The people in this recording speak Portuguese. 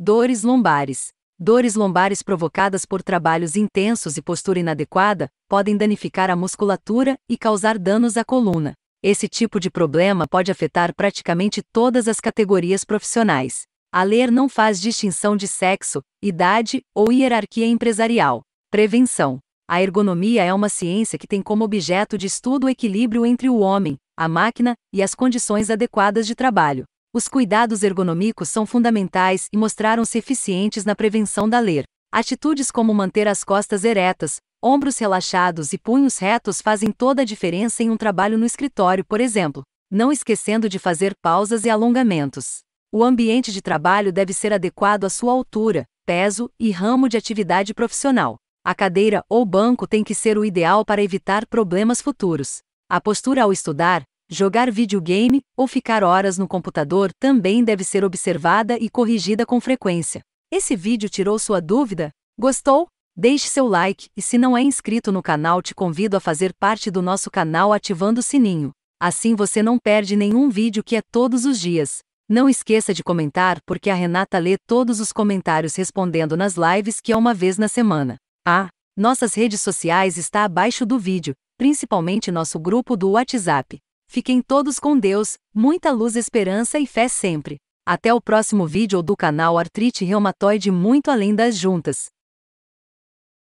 Dores lombares. Dores lombares provocadas por trabalhos intensos e postura inadequada podem danificar a musculatura e causar danos à coluna. Esse tipo de problema pode afetar praticamente todas as categorias profissionais. A LER não faz distinção de sexo, idade ou hierarquia empresarial. Prevenção. A ergonomia é uma ciência que tem como objeto de estudo o equilíbrio entre o homem, a máquina e as condições adequadas de trabalho. Os cuidados ergonômicos são fundamentais e mostraram-se eficientes na prevenção da ler. Atitudes como manter as costas eretas, ombros relaxados e punhos retos fazem toda a diferença em um trabalho no escritório, por exemplo, não esquecendo de fazer pausas e alongamentos. O ambiente de trabalho deve ser adequado à sua altura, peso e ramo de atividade profissional. A cadeira ou banco tem que ser o ideal para evitar problemas futuros. A postura ao estudar, Jogar videogame ou ficar horas no computador também deve ser observada e corrigida com frequência. Esse vídeo tirou sua dúvida? Gostou? Deixe seu like e se não é inscrito no canal, te convido a fazer parte do nosso canal ativando o sininho. Assim você não perde nenhum vídeo que é todos os dias. Não esqueça de comentar porque a Renata lê todos os comentários respondendo nas lives que é uma vez na semana. Ah, nossas redes sociais está abaixo do vídeo, principalmente nosso grupo do WhatsApp. Fiquem todos com Deus, muita luz, esperança e fé sempre. Até o próximo vídeo do canal Artrite Reumatoide Muito Além das Juntas.